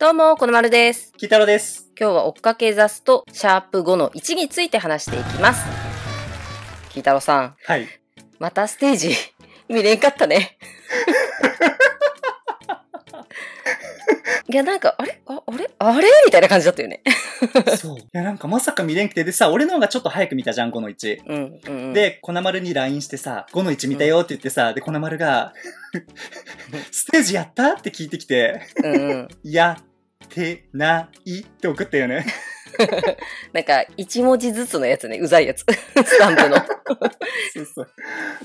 どうも、このまるです。きたろです。今日は追っかけザスとシャープ5の1について話していきます。きたろさん。はい。またステージ 見れんかったね。いや、なんか、あれああれあれみたいな感じだったよね。そう。いや、なんかまさか未練くてでさ、俺の方がちょっと早く見たじゃん、5の1。うん、うん、で、粉丸に LINE してさ、5の1見たよって言ってさ、うん、で、粉丸が、ステージやったって聞いてきて、うん、やってないって送ったよね。なんか、一文字ずつのやつね、うざいやつ。スタンプの。そうそう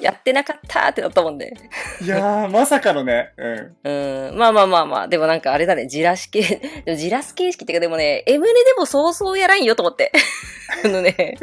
やってなかったってなったもんね。いやー、まさかのね。うん。うん。まあまあまあまあ、でもなんかあれだね、じらし系、でもじらす形式ってか、でもね、エムネでもそうそうやらんよと思って。あのね、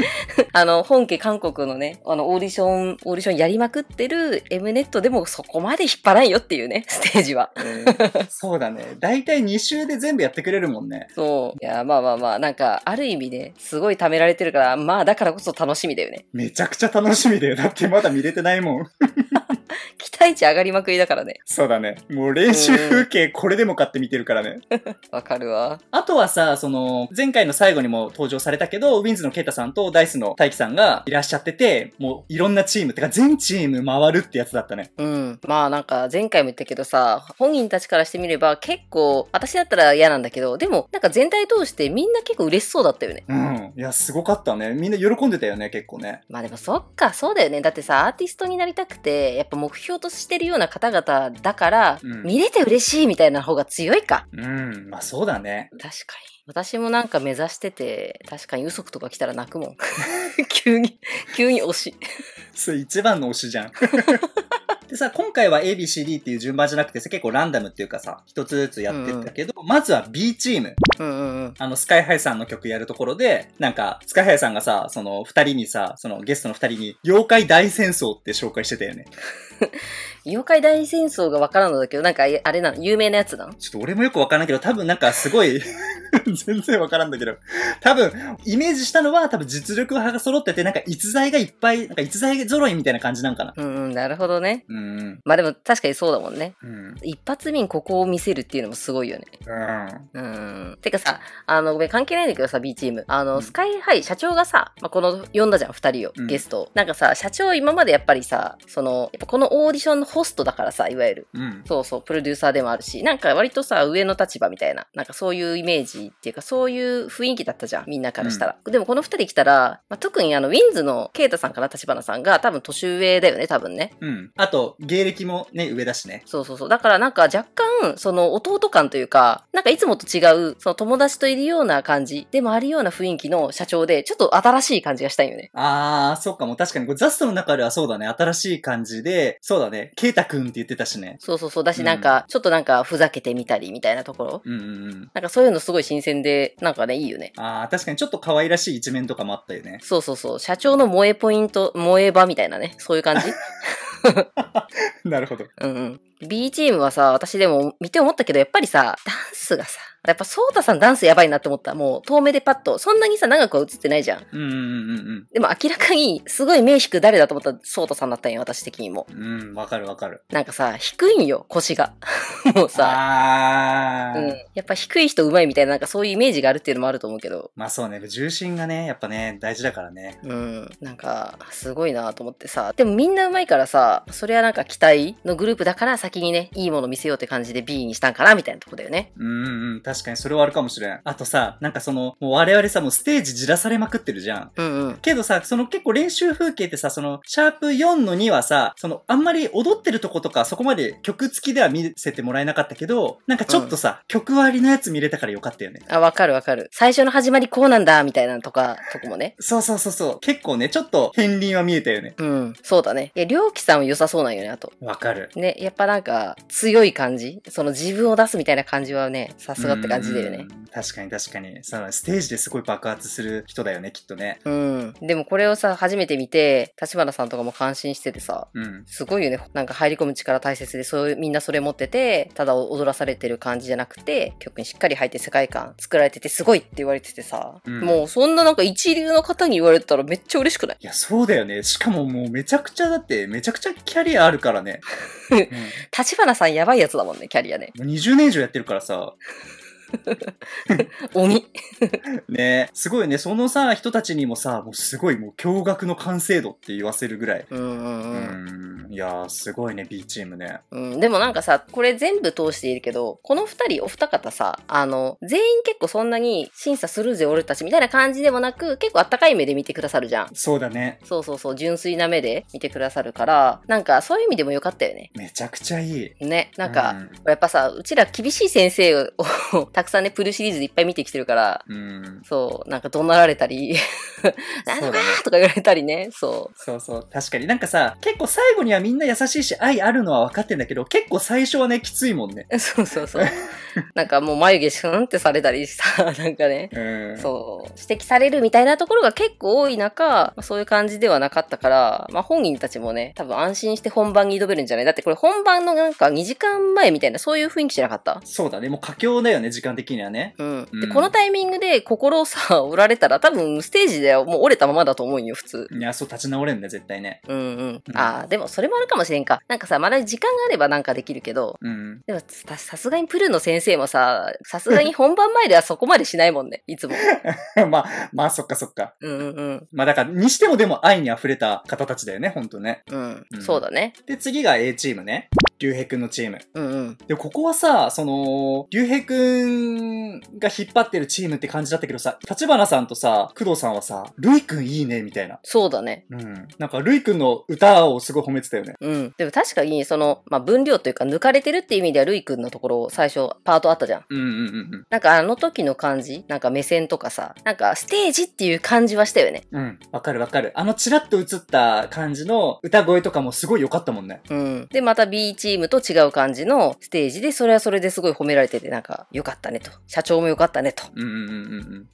あの、本家韓国のね、あの、オーディション、オーディションやりまくってるエムネットでもそこまで引っ張らんよっていうね、ステージは。うん、そうだね。大体2週で全部やってくれるもんね。そう。いや、まあまあまあ、なんか、ある意味ね、すごい貯められてるから、まあだからこそ楽しみだよね。めちゃくちゃ楽しみだよ。だってまだ見れてないもん。期待値上がりまくりだからね。そうだね。もう練習風景これでも買って見てるからね。わかるわ。あとはさ、その、前回の最後にも登場されたけど、ウィンズのケイタさんとダイスの大輝さんがいらっしゃってて、もういろんなチーム、てか全チーム回るってやつだったね。うん。まあなんか前回も言ったけどさ、本人たちからしてみれば結構、私だったら嫌なんだけど、でもなんか全体通してみんな結構嬉しそうだったよね。うん。いや、すごかったね。みんな喜んでたよね、結構ね。まあでもそっか、そうだよね。だってさ、アーティストになりたくて、やっぱ目目標としてるような方々だから、うん見れて嬉しいみたいな方が強いか。うん、まあそうだね。確かに。私もなんか目指してて、確かに嘘とか来たら泣くもん。急に、急に推し。それ一番の推しじゃん。でさ、今回は ABCD っていう順番じゃなくてさ、結構ランダムっていうかさ、一つずつやってたけど、うんうん、まずは B チーム。うんうんうん、あの、スカイハイさんの曲やるところで、なんか、スカイハイさんがさ、その二人にさ、そのゲストの二人に、妖怪大戦争って紹介してたよね。妖怪大戦争がわからんのだけど、なんかあれなの有名なやつなのちょっと俺もよくわからんけど、多分なんかすごい 全然わからんだけど、多分、イメージしたのは多分実力派が揃ってて、なんか逸材がいっぱい、なんか逸材揃いみたいな感じなんかな。うん、なるほどね。うん。まあでも確かにそうだもんね。うん。一発民ここを見せるっていうのもすごいよね。うん。うん。てかさ、あの、ごめん、関係ないんだけどさ、B チーム。あの、うん、スカイハイ、社長がさ、まあ、この、呼んだじゃん、二人を、ゲストなんかさ、社長今までやっぱりさ、その、やっぱこのオーディションのホストだからさ、いわゆる、うん。そうそう、プロデューサーでもあるし、なんか割とさ、上の立場みたいな、なんかそういうイメージっていうか、そういう雰囲気だったじゃん、みんなからしたら。うん、でもこの二人来たら、まあ、特にあの、ウィンズのケイタさんかな、立花さんが、多分年上だよね、多分ね。うん。あと、芸歴もね、上だしね。そうそうそう。だからなんか若干、その弟感というか、なんかいつもと違う、その友達といるような感じ、でもあるような雰囲気の社長で、ちょっと新しい感じがしたいよね。あー、そっかも、確かに、これザストの中ではそうだね、新しい感じで、そうだね、ケイタくんって言ってたしね。そうそうそう。だし、なんか、ちょっとなんか、ふざけてみたりみたいなところ。うんうんうん。なんかそういうのすごい新鮮で、なんかね、いいよね。ああ、確かにちょっと可愛らしい一面とかもあったよね。そうそうそう。社長の萌えポイント、萌え場みたいなね。そういう感じ。なるほど。うんうん。B チームはさ、私でも見て思ったけど、やっぱりさ、ダンスがさ、やっぱ、ソータさんダンスやばいなって思った。もう、遠目でパッと。そんなにさ、長くは映ってないじゃん。うんうんうんうん。でも明らかに、すごい名引く誰だと思ったソータさんだったんよ、私的にも。うん、わかるわかる。なんかさ、低いんよ、腰が。もうさ。あうん。やっぱ低い人うまいみたいな、なんかそういうイメージがあるっていうのもあると思うけど。まあそうね、重心がね、やっぱね、大事だからね。うん。なんか、すごいなと思ってさ。でもみんなうまいからさ、それはなんか期待のグループだから先にね、いいもの見せようって感じで B にしたんかな、みたいなとこだよね。うんうん、確確かにそれはあるかもしれん。あとさ、なんかその、もう我々さ、もうステージじらされまくってるじゃん。うんうん。けどさ、その結構練習風景ってさ、その、シャープ4の2はさ、その、あんまり踊ってるとことか、そこまで曲付きでは見せてもらえなかったけど、なんかちょっとさ、うん、曲割りのやつ見れたからよかったよね。あ、わかるわかる。最初の始まりこうなんだ、みたいなとか、とこもね。そうそうそうそう。結構ね、ちょっと、片鱗は見えたよね。うん、そうだね。いや、りょうきさんは良さそうなんよね、あと。わかる。ね、やっぱなんか、強い感じその自分を出すみたいな感じはね、さすがってって感じだよね。確かに確かに。さあステージですごい爆発する人だよね、きっとね。うん。でもこれをさ、初めて見て、立花さんとかも感心しててさ、うん、すごいよね。なんか入り込む力大切で、そういうみんなそれ持ってて、ただ踊らされてる感じじゃなくて、曲にしっかり入って世界観作られててすごいって言われててさ、うん、もうそんななんか一流の方に言われたらめっちゃ嬉しくないいや、そうだよね。しかももうめちゃくちゃだって、めちゃくちゃキャリアあるからね。立花、さんやばいやつだもんね、キャリアね。20年以上やってるからさ。鬼ねすごいね、そのさ、人たちにもさ、もうすごいもう驚愕の完成度って言わせるぐらい。うん。いやー、すごいね、B チームね。うん、でもなんかさ、これ全部通しているけど、この2人、お二方さ、あの、全員結構そんなに審査するぜ、俺たちみたいな感じでもなく、結構あったかい目で見てくださるじゃん。そうだね。そうそうそう、純粋な目で見てくださるから、なんかそういう意味でもよかったよね。めちゃくちゃいい。ね、なんか、うん、やっぱさ、うちら厳しい先生を たくさんね、プルシリーズでいっぱい見てきてるから、うん、そう、なんか怒鳴られたり、なんとかとか言われたりね、そう。そうそう、確かになんかさ、結構最後にはみんな優しいし、愛あるのは分かってんだけど、結構最初はね、きついもんね。そうそうそう。なんかもう眉毛シュンってされたりした、なんかね、うそう、指摘されるみたいなところが結構多い中、そういう感じではなかったから、まあ本人たちもね、多分安心して本番に挑めるんじゃないだってこれ本番のなんか2時間前みたいな、そういう雰囲気じゃなかったそうだね、もう佳境だよね、時間的にはね。うん。うん、で、このタイミングで心をさ、折られたら、多分ステージでもう折れたままだと思うよ、普通。いや、そう、立ち直れんだ、絶対ね。うんうん。うん、ああ、でもそれももあるかもしれんか。なんかさ、まだ時間があればなんかできるけど、うん、でもさすがにプルの先生もさ、さすがに本番前ではそこまでしないもんね、いつも。まあ、まあそっかそっか。うんうんうん。まあだから、にしてもでも愛に溢れた方たちだよね、ほんとね。うん、うん、そうだね。で、次が A チームね。竜兵くんのチーム。うんうん。で、ここはさ、その、竜兵くんが引っ張ってるチームって感じだったけどさ、立花さんとさ、工藤さんはさ、ルイくんいいね、みたいな。そうだね。うん。なんか、ルイくんの歌をすごい褒めてたよね。うん。でも確かに、その、まあ、分量というか、抜かれてるって意味では、ルイくんのところ、最初、パートあったじゃん。うんうんうんうん。なんか、あの時の感じ、なんか目線とかさ、なんか、ステージっていう感じはしたよね。うん。わかるわかる。あの、チラッと映った感じの歌声とかもすごい良かったもんね。うん。で、また B1 チームと違う感じのステージで、それはそれですごい褒められてて、なんか、よかったねと。社長もよかったねと。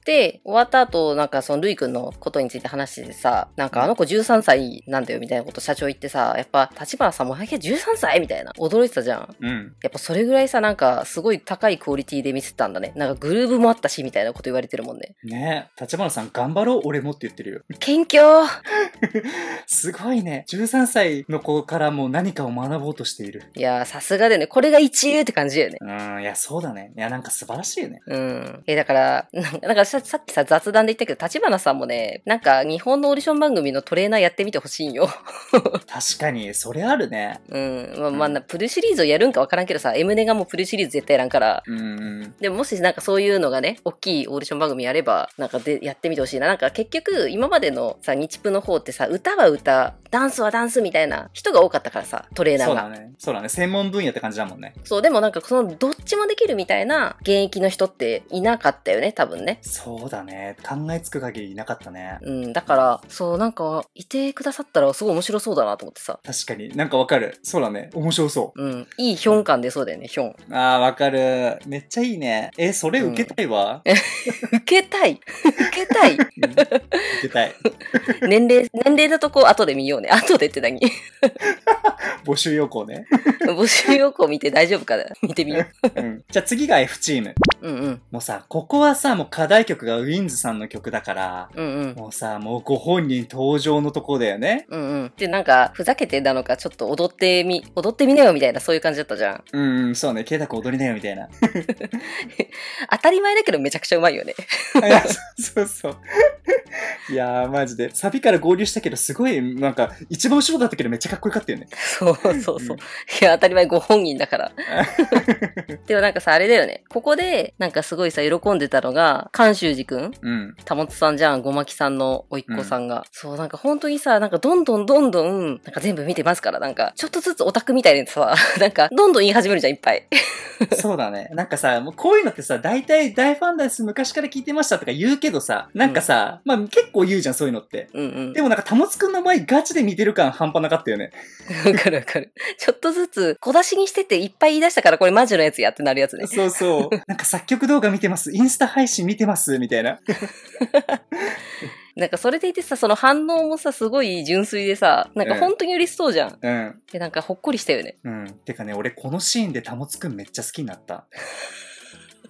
で、終わった後、なんかそのルイ君のことについて話してさ、なんかあの子13歳なんだよみたいなこと社長言ってさ、やっぱ立花さんもはや13歳みたいな。驚いてたじゃん。うん。やっぱそれぐらいさ、なんかすごい高いクオリティで見せたんだね。なんかグルーブもあったし、みたいなこと言われてるもんね。ね立花さん頑張ろう、俺もって言ってるよ。謙虚 すごいね。13歳の子からも何かを学ぼうとしている。いやさすがだよね。これが一流って感じだよね。うん、いや、そうだね。いや、なんか素晴らしいよね。うん。え、だから、なんかささっきさ、雑談で言ったけど、立花さんもね、なんか日本のオーディション番組のトレーナーやってみてほしいんよ。確かに、それあるね。うん。まあ、まあ、プルシリーズをやるんかわからんけどさ、エムネがもうプルシリーズ絶対やらんから。うん。でも、もしなんかそういうのがね、大きいオーディション番組やれば、なんかでやってみてほしいな。なんか結局、今までのさ、日プの方ってさ、歌は歌、ダンスはダンスみたいな人が多かったからさ、トレーナーが。そうだね。そだね、専門分野って感じだもんね。そう、でもなんかそのどっちもできるみたいな現役の人っていなかったよね、多分ね。そうだね。考えつく限りいなかったね。うん、だから、そう、なんか、いてくださったらすごい面白そうだなと思ってさ。確かに、なんかわかる。そうだね。面白そう。うん、いいヒョン感出そうだよね、ヒョン。ああ、わかる。めっちゃいいね。え、それ受けたいわ。うん、受けたい受けたい受けたい。年齢、年齢のとこ後で見ようね。後でって何募集要項ね。募集要項見て大丈夫かな見てみよう。うん。じゃあ次が F チーム。うんうん、もうさ、ここはさ、もう課題曲がウィンズさんの曲だから、うんうん、もうさ、もうご本人登場のとこだよね。うんうん。で、なんか、ふざけてなのか、ちょっと踊ってみ、踊ってみなよみたいな、そういう感じだったじゃん。うん、うん、そうね。ケイタ君踊りなよみたいな。当たり前だけどめちゃくちゃうまいよね。そうそう。いやー、マジで。サビから合流したけど、すごい、なんか、一番後ろだったけどめっちゃかっこよかったよね。そうそうそう。うん、いや、当たり前ご本人だから。でもなんかさ、あれだよね。ここで、なんかすごいさ、喜んでたのが、関修寺くんうん。もつさんじゃん、ごまきさんのおいっ子さんが、うん。そう、なんか本当にさ、なんかどんどんどんどん、なんか全部見てますから、なんか、ちょっとずつオタクみたいでさ、なんか、どんどん言い始めるじゃん、いっぱい。そうだね。なんかさ、もうこういうのってさ、大体大ファンでス昔から聞いてましたとか言うけどさ、なんかさ、うん、まあ結構言うじゃん、そういうのって。うんうん。でもなんか、たもつくんの前ガチで見てる感半端なかったよね。わかるわかる。ちょっとずつ小出しにしてていっぱい言い出したからこれマジのやつやってなるやつね。そうそう。なんかさ、作曲動画見てます、インスタ配信見てます、みたいな。なんかそれでいてさ、その反応もさ、すごい純粋でさ、なんか本当に嬉しそうじゃん。うん。で、なんかほっこりしたよね。うん。てかね、俺このシーンで保つくんめっちゃ好きになった。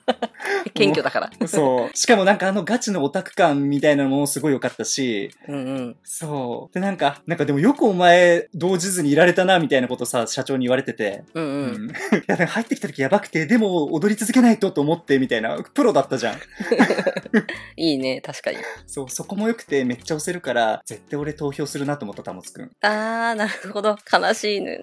謙虚だから。そう。しかもなんかあのガチのオタク感みたいなのもすごい良かったし。うんうん。そう。でなんか、なんかでもよくお前、動じずにいられたな、みたいなことさ、社長に言われてて。うんうん。うん、いや、入ってきた時やばくて、でも踊り続けないとと思って、みたいな。プロだったじゃん。いいね、確かに。そう、そこも良くて、めっちゃ押せるから、絶対俺投票するなと思った、たもつくん。あー、なるほど。悲しいね。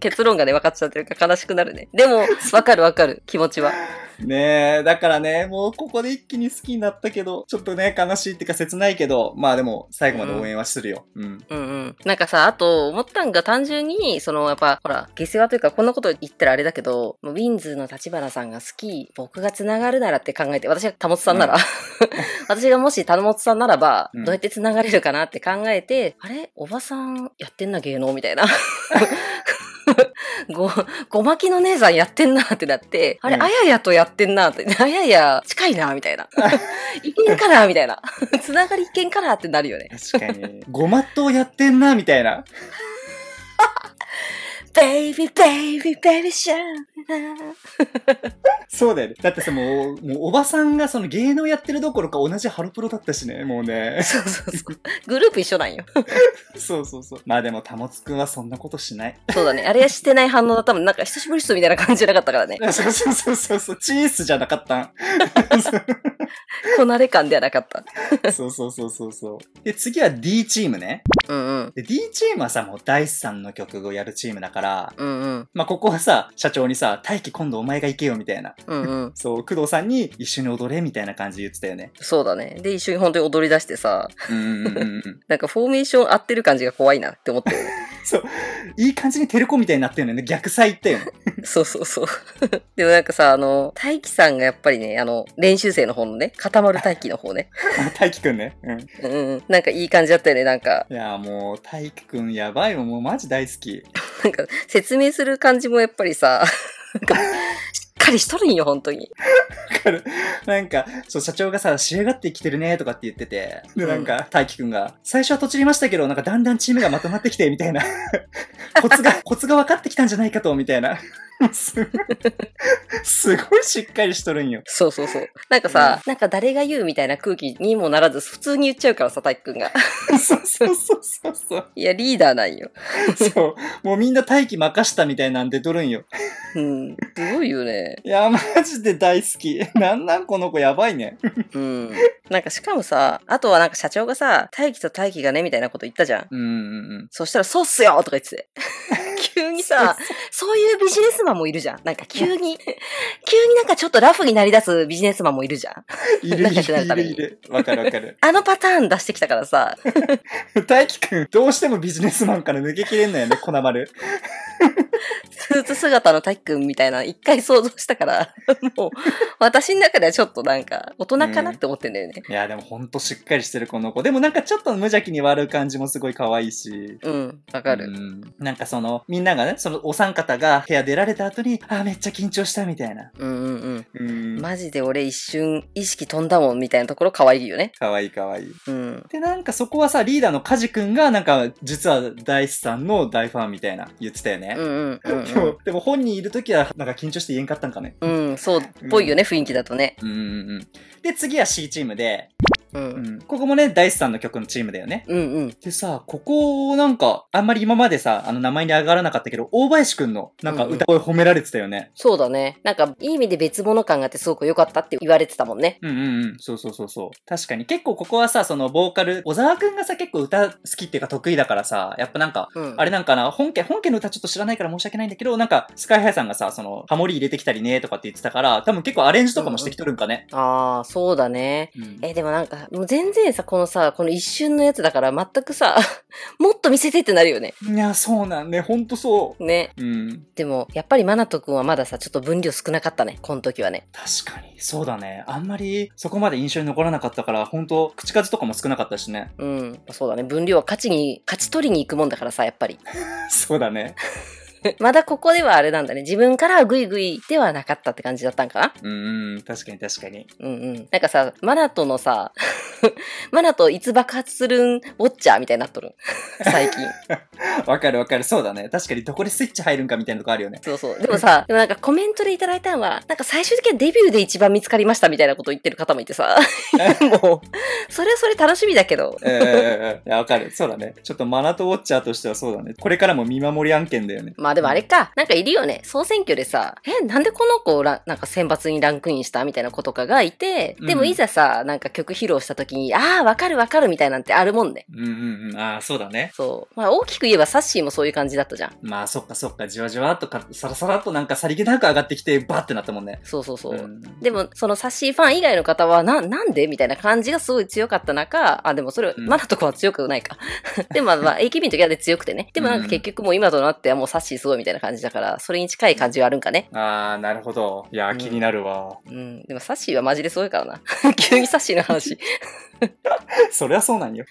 結論がね、分かっちゃってるから悲しくなるね。でも、わかるわかる、気持ちは。ねえ、だからね、もうここで一気に好きになったけど、ちょっとね、悲しいってか切ないけど、まあでも最後まで応援はするよ。うん。うん、うん、なんかさ、あと思ったんが単純に、そのやっぱ、ほら、下世話というかこんなこと言ったらあれだけど、ウィンズの立花さんが好き、僕が繋がるならって考えて、私が保さんなら、うん、私がもし田本さんならば、どうやって繋がれるかなって考えて、あれおばさんやってんな芸能みたいな。ご、ごまきの姉さんやってんなってなって、あれ、うん、あややとやってんなって、あやや近いな、みたいな。いけんかな、みたいな。つながりいけんかなってなるよね。確かに。ごまっとやってんな、みたいな。baby, baby, b a b ー s h そうだよね。だってさ、もう、もうおばさんがその芸能やってるどころか同じハロプロだったしね、もうね。そうそうそう。グループ一緒なんよ。そうそうそう。まあでも、たもつくんはそんなことしない。そうだね。あれはしてない反応は多分、なんか久しぶりっすみたいな感じじゃなかったからね。そうそうそうそうそう。チースじゃなかった。こなれ感ではなかった。そうそうそうそうそう。で、次は D チームね。うんうん、で、D チームはさ、もう第3の曲をやるチームだから、うんうん、まあ、ここはさ、社長にさ、大輝今度お前が行けよみたいな、うんうん、そう、工藤さんに一緒に踊れみたいな感じ言ってたよね。そうだね。で、一緒に本当に踊り出してさ、うんうんうん、なんかフォーメーション合ってる感じが怖いなって思ったよね。そう、いい感じにテレコみたいになってるのよね。逆サイったよね。そうそうそう。でもなんかさ、あの、大輝さんがやっぱりね、あの、練習生の方のね、固まる大輝の方ね。大輝くんね。うん。うんうんなんかいい感じだったよね、なんか。いや、もう、大輝くんやばいももうマジ大好き。なんか、説明する感じもやっぱりさ、しっか、りしとるんよ、本当に。わかる。なんか、そう、社長がさ、仕上がってきてるね、とかって言ってて、で、なんか、大輝くんが、最初はとちりましたけど、なんかだんだんチームがまとまってきて、みたいな。コツが、コツが分かってきたんじゃないかと、みたいな。すごいしっかりしとるんよ。そうそうそう。なんかさ、うん、なんか誰が言うみたいな空気にもならず、普通に言っちゃうからさ、体育くんが。そうそうそうそうそう。いや、リーダーなんよ。そう。もうみんな待機任したみたいなんでとるんよ。うん。すごいよね。いや、マジで大好き。なんなんこの子やばいね。うん。なんかしかもさ、あとはなんか社長がさ、大気と大気がね、みたいなこと言ったじゃん。うんうんうん。そしたら、そうっすよとか言ってて。急にさ、そういうビジネスマンもいるじゃん。なんか急に、急になんかちょっとラフになり出すビジネスマンもいるじゃん。いるいるいるわかるわかる。あのパターン出してきたからさ。大輝くん、どうしてもビジネスマンから抜けきれんのよね、粉丸。スーツ姿の大輝くんみたいな、一回想像したから、もう、私の中ではちょっとなんか、大人かなって思ってんだよね。うんいや、でもほんとしっかりしてるこの子。でもなんかちょっと無邪気に笑う感じもすごい可愛いし。うん、わかる、うん。なんかその、みんながね、そのお三方が部屋出られた後に、あ、めっちゃ緊張したみたいな。うんうんうん。うん、マジで俺一瞬意識飛んだもんみたいなところ可愛いよね。可愛い可愛い。うん。で、なんかそこはさ、リーダーのカジ君がなんか実は大志さんの大ファンみたいな言ってたよね。うんうんうん、うん、でも、でも本人いる時はなんか緊張して言えんかったんかね。うん、そうっぽいよね、雰囲気だとね。うんうんうん。で、次は C チームで、で、うん、ここもね、ダイスさんの曲のチームだよね。うんうん。でさ、ここなんか、あんまり今までさ、あの名前に上がらなかったけど、大林くんのなんか歌声褒められてたよね。うんうん、そうだね。なんか、いい意味で別物感があってすごく良かったって言われてたもんね。うんうんうん。そうそうそうそう。確かに結構ここはさ、そのボーカル、小沢くんがさ、結構歌好きっていうか得意だからさ、やっぱなんか、うん、あれなんかな、本家、本家の歌ちょっと知らないから申し訳ないんだけど、なんか、スカイハイさんがさ、その、ハモリ入れてきたりねとかって言ってたから、多分結構アレンジとかもしてきとるんかね。うんうん、ああ、そうだね。うん、え、でもなんか、もう全然さ、このさ、この一瞬のやつだから全くさ、もっと見せてってなるよね。いや、そうなんね。ほんとそう。ね。うん。でも、やっぱりマナト君はまださ、ちょっと分量少なかったね。この時はね。確かに。そうだね。あんまりそこまで印象に残らなかったから、ほんと、口数とかも少なかったしね。うん。そうだね。分量は勝ちに、勝ち取りに行くもんだからさ、やっぱり。そうだね。まだここではあれなんだね。自分からグイグイではなかったって感じだったんかなうん、確かに確かに。うんうん。なんかさ、マナトのさ、マナトいつ爆発するんウォッチャーみたいになっとる。最近。わかるわかる。そうだね。確かにどこでスイッチ入るんかみたいなとこあるよね。そうそう。でもさ、でもなんかコメントでいただいたのは、なんか最終的にはデビューで一番見つかりましたみたいなこと言ってる方もいてさ、もう、それはそれ楽しみだけど。えいや、わかる。そうだね。ちょっとマナトウォッチャーとしてはそうだね。これからも見守り案件だよね。まあでもあれか。なんかいるよね。総選挙でさ、え、なんでこの子ら、なんか選抜にランクインしたみたいな子とかがいて、でもいざさ、なんか曲披露した時に、ああ、わかるわかるみたいなんてあるもんね。うんうんうん。ああ、そうだね。そう。まあ大きく言えばサッシーもそういう感じだったじゃん。まあそっかそっか。じわじわっとか、さらさらっとなんかさりげなく上がってきて、バーってなったもんね。そうそうそう。うん、でも、そのサッシーファン以外の方は、な、なんでみたいな感じがすごい強かった中、あ、でもそれ、まだとかは強くないか。でもまあ、AKB の時は強くてね。でもなんか結局もう今となってはもうサッシーすごいみたいな感じだから、それに近い感じはあるんかね。ああなるほど。いや、気になるわ、うん。うん。でも、サッシーはマジですごいからな。急にサッシーの話。そりゃそうなんよ。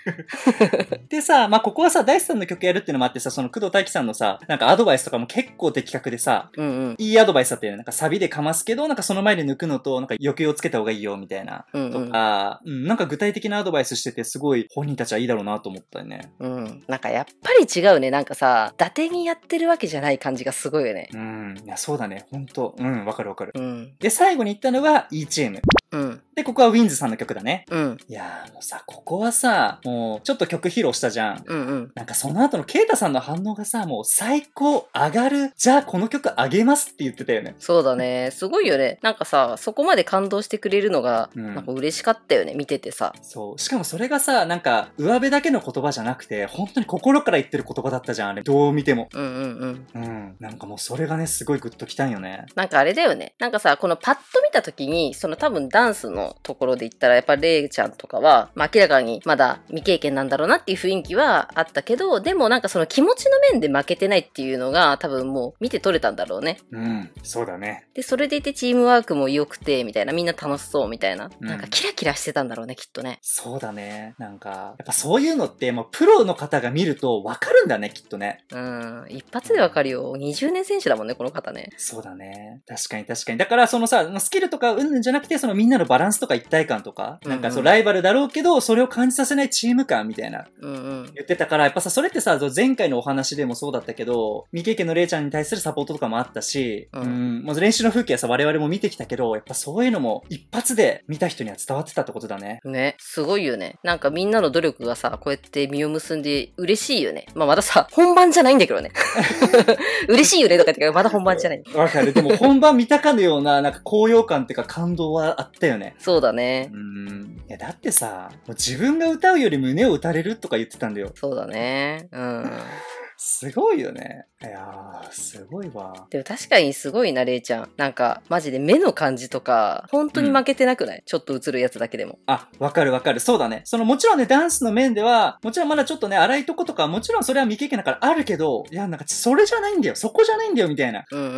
でさ、まあ、ここはさ、大地さんの曲やるっていうのもあってさ、その工藤大樹さんのさ、なんかアドバイスとかも結構的確でさ、うんうん、いいアドバイスだったよね。なんかサビでかますけど、なんかその前で抜くのと、なんか余計をつけた方がいいよ、みたいな。うんうん、とか、うん、なんか具体的なアドバイスしてて、すごい本人たちはいいだろうなと思ったよね。うん。なんかやっぱり違うね。なんかさ、伊達にやってるわけじゃない感じがすごいよね。うん。いや、そうだね。ほんと。うん、わかるわかる。うん、で、最後に言ったのは E チーム。うん。で、ここはウィンズさんの曲だね。うん。いやーもうさ、ここはさ、もうちょっと曲披露したじゃん。うんうん。なんかその後のケイタさんの反応がさ、もう最高上がる。じゃあこの曲上げますって言ってたよね。そうだね。すごいよね。なんかさ、そこまで感動してくれるのが、なんか嬉しかったよね。見ててさ。そう。しかもそれがさ、なんか、上辺だけの言葉じゃなくて、本当に心から言ってる言葉だったじゃん、あれ。どう見ても。うんうんうん。うん。なんかもうそれがね、すごいグッときたんよね。なんかあれだよね。なんかさ、このパッと見た時に、その多分ダンスののところで言ったら、やっぱレイちゃんとかは、まあ明らかにまだ未経験なんだろうなっていう雰囲気はあったけど、でもなんかその気持ちの面で負けてないっていうのが多分もう見て取れたんだろうね。うん、そうだね。で、それでいてチームワークも良くて、みたいな、みんな楽しそうみたいな、うん、なんかキラキラしてたんだろうね、きっとね。そうだね。なんか、やっぱそういうのってもうプロの方が見るとわかるんだね、きっとね。うん、一発でわかるよ。20年選手だもんね、この方ね。そうだね。確かに確かに。だからそのさ、スキルとかうんじゃなくて、そのみんなのバランススとか一体感とか、なんかそうライバルだろうけど、それを感じさせないチーム感みたいな、言ってたから、やっぱさ、それってさ、前回のお話でもそうだったけど、未経験のれいちゃんに対するサポートとかもあったし、うん、まず練習の風景はさ、我々も見てきたけど、やっぱそういうのも一発で見た人には伝わってたってことだね。ね、すごいよね。なんかみんなの努力がさ、こうやって実を結んで嬉しいよね。まあまださ、本番じゃないんだけどね。嬉しいよねとか言ってから、まだ本番じゃない。わかる。でも本番見たかのような、なんか高揚感っていうか感動はあったよね。そうだね。うん。いや、だってさ、もう自分が歌うより胸を打たれるとか言ってたんだよ。そうだね。うん。すごいよね。いやー、すごいわ。でも確かにすごいな、れいちゃん。なんか、マジで目の感じとか、本当に負けてなくない、うん、ちょっと映るやつだけでも。あ、わかるわかる。そうだね。その、もちろんね、ダンスの面では、もちろんまだちょっとね、荒いとことか、もちろんそれは未経験だからあるけど、いや、なんか、それじゃないんだよ。そこじゃないんだよ、みたいな。うんうんうん。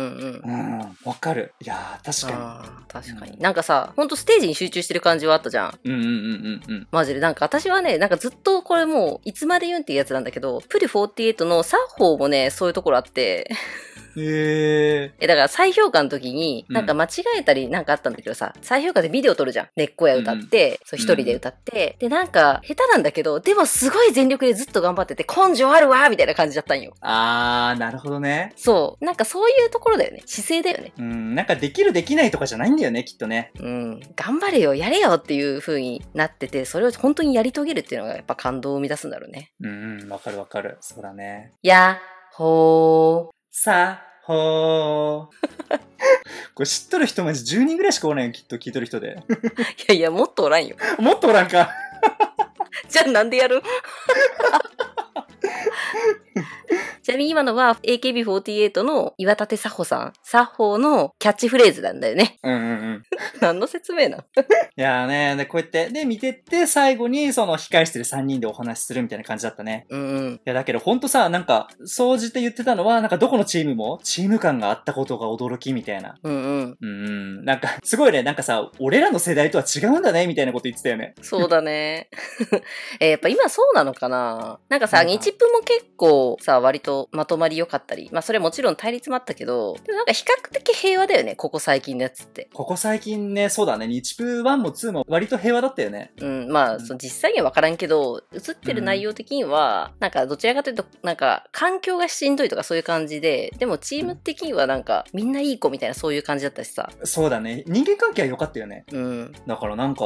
うん、わかる。いやー、確かに。確かに、なんかさ、ほんとステージに集中してる感じはあったじゃん。うんうんうんうんうん。マジで、なんか私はね、なんかずっとこれもう、いつまで言うんっていうやつなんだけど、プリ48の作法もね、そういうところあって。へえ。だから再評価の時に、なんか間違えたりなんかあったんだけどさ、うん、再評価でビデオ撮るじゃん。根っこや歌って、うん、そう一人で歌って、うん、で、なんか下手なんだけど、でもすごい全力でずっと頑張ってて、根性あるわみたいな感じだったんよ。あー、なるほどね。そう。なんかそういうところだよね。姿勢だよね。うん、なんかできるできないとかじゃないんだよね、きっとね。うん。頑張れよ、やれよっていう風になってて、それを本当にやり遂げるっていうのがやっぱ感動を生み出すんだろうね。うん、わかるわかる。そうだね。いやー、ほー、さ、ほー。これ知っとる人マジ10人ぐらいしかおらんよ、きっと聞いとる人で。いやいや、もっとおらんよ。もっとおらんか。じゃあなんでやる ちなみに今のは AKB48 の岩立佐穂さん、佐穂のキャッチフレーズなんだよね。うんうんうん。何の説明な いやーね、で、こうやって、で、見てって、最後に、その、控え室で3人でお話しするみたいな感じだったね。うん、うん。いや、だけど、ほんとさ、なんか、除じて言ってたのは、なんか、どこのチームも、チーム感があったことが驚きみたいな。うんうん。うん、なんか、すごいね、なんかさ、俺らの世代とは違うんだね、みたいなこと言ってたよね。そうだね。えやっぱ今そうなのかななんかさ、日プも結構さ、割とまとまり良かったり、まあ、それもちろん対立もあったけど、でもなんか比較的平和だよね、ここ最近のやつって。ここ最近ね、そうだね、日プ1も2も割と平和だったよね。うん、まあ、その実際には分からんけど、映ってる内容的には、うん、なんかどちらかというと、なんか環境がしんどいとかそういう感じで、でもチーム的にはなんかみんないい子みたいなそういう感じだったしさ。そうだね、人間関係は良かったよね。うん。だからなんか、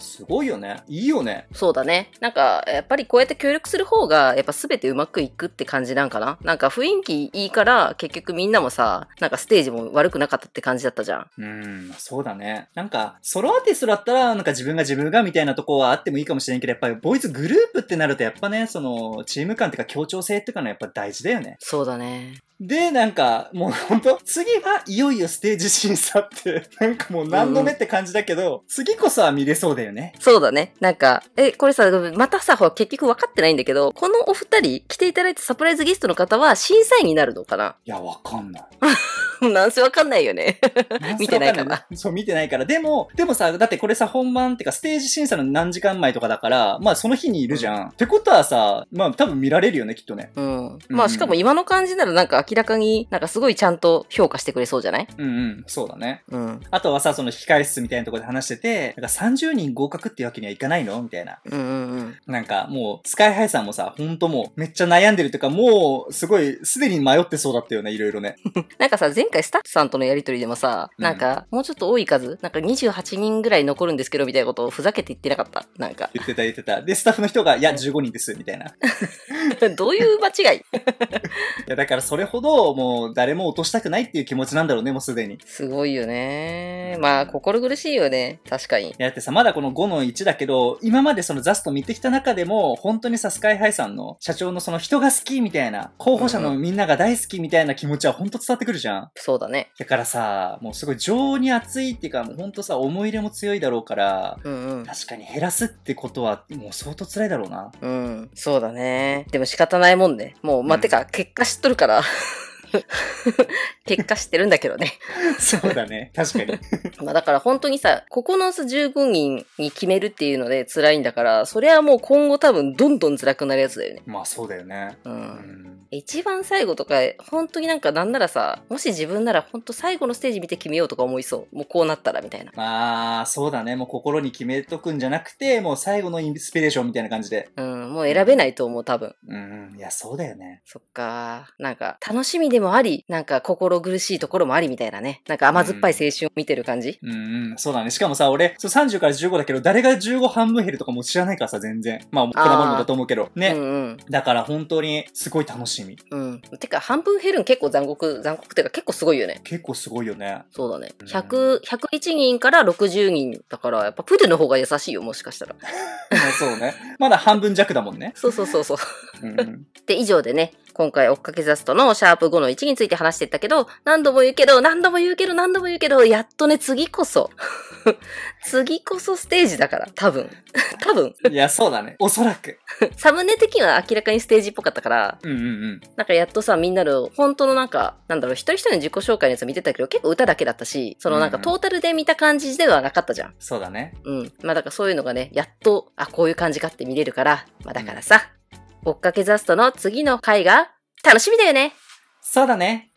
すごいよね。いいよね。そうだね。なんか、やっぱりこうやって協力する方が、やっぱ全てうまくいくって感じなんかな。なんか雰囲気いいから、結局みんなもさ、なんかステージも悪くなかったって感じだったじゃん。うん、そうだね。なんか、ソロアーティストだったら、なんか自分が自分がみたいなとこはあってもいいかもしれんけど、やっぱりボーイズグループってなると、やっぱね、その、チーム感っていうか協調性っていうかのやっぱ大事だよね。そうだね。で、なんか、もう本当次はいよいよステージ審査って、なんかもう何度目って感じだけど、うん、次こそは見れそうだよね。そうだね。なんか、え、これさ、またさ、ほら結局分かってないんだけど、このお二人来ていただいたサプライズゲストの方は審査員になるのかないや、わかんない。なんせわかんないよね。見てないから。そう、見てないから。でも、でもさ、だってこれさ、本番ってか、ステージ審査の何時間前とかだから、まあその日にいるじゃん。うん、ってことはさ、まあ多分見られるよね、きっとね。うん。まあしかも今の感じならなんか明らかになんかすごいちゃんと評価してくれそうじゃないうんうん、そうだね。うん。あとはさ、その控室みたいなところで話してて、なんか30人合格っていうわけにはいかないのみたいな。うんうんうん。なんかもう、スカイハイさんもさ、ほんともう、めっちゃ悩んでるというか、もう、すごい、すでに迷ってそうだったよね、いろいろね。なんかさ、前回スタッフさんとのやりとりでもさ、なんか、もうちょっと多い数、なんか28人ぐらい残るんですけど、みたいなことをふざけて言ってなかった。なんか。言ってた言ってた。で、スタッフの人が、いや、15人です、みたいな。どういう間違い いや、だからそれほほど、もう誰も落としたくないっていう気持ちなんだろうね、もうすでに。すごいよね。まあ、心苦しいよね。確かに。だってさ、まだこの5の1だけど、今までそのザスト見てきた中でも、本当にさ、スカイハイさんの社長のその人が好きみたいな、候補者のみんなが大好きみたいな気持ちは本当伝わってくるじゃん。そうだね。だからさ、もうすごい情に熱いっていうか、もう本当さ、思い入れも強いだろうから、うんうん、確かに減らすってことは、もう相当辛いだろうな。うん、そうだね。でも仕方ないもんね。もう、まあ、うん、てか、結果知っとるから。結果してるんだけどね。そうだね。確かに。まあだから本当にさ、9つ15人に決めるっていうので辛いんだから、それはもう今後多分どんどん辛くなるやつだよね。まあそうだよね。うん。うん、一番最後とか、本当になんかなんならさ、もし自分なら本当最後のステージ見て決めようとか思いそう。もうこうなったらみたいな。まあ、そうだね。もう心に決めとくんじゃなくて、もう最後のインスピレーションみたいな感じで。うん、もう選べないと思う、多分。うん、いや、そうだよね。そっか。なんか、楽しみでりもあり、なんか心苦しいところもありみたいなね。なんか甘酸っぱい青春を見てる感じ。うん、うん、そうだね。しかもさ、俺、そ30から15だけど、誰が15半分減るとかも知らないからさ、全然。まあ、これものだと思うけど。ね。うんうん、だから本当に、すごい楽しみ。うん。てか、半分減るん結構残酷、残酷っていうか結構すごいよね。結構すごいよね。そうだね。100、101人から60人だから、やっぱプデの方が優しいよ、もしかしたら。そうね。まだ半分弱だもんね。そうそうそうそう。うん、で、以上でね、今回追っかけザストのシャープ5の1について話してったけど、何度も言うけど、何度も言うけど、何度も言うけど、やっとね、次こそ。次こそステージだから、多分。多分。いや、そうだね。おそらく。サムネ的には明らかにステージっぽかったから、うんうんうん。なんかやっとさ、みんなの、本当のなんか、なんだろう、一人一人の自己紹介のやつ見てたけど、結構歌だけだったし、そのなんかトータルで見た感じではなかったじゃん。うんうん、そうだね。うん。まあだからそういうのがね、やっと、あ、こういう感じかって見れるから、まあだからさ、うん追っかけザストの次の回が楽しみだよねそうだね。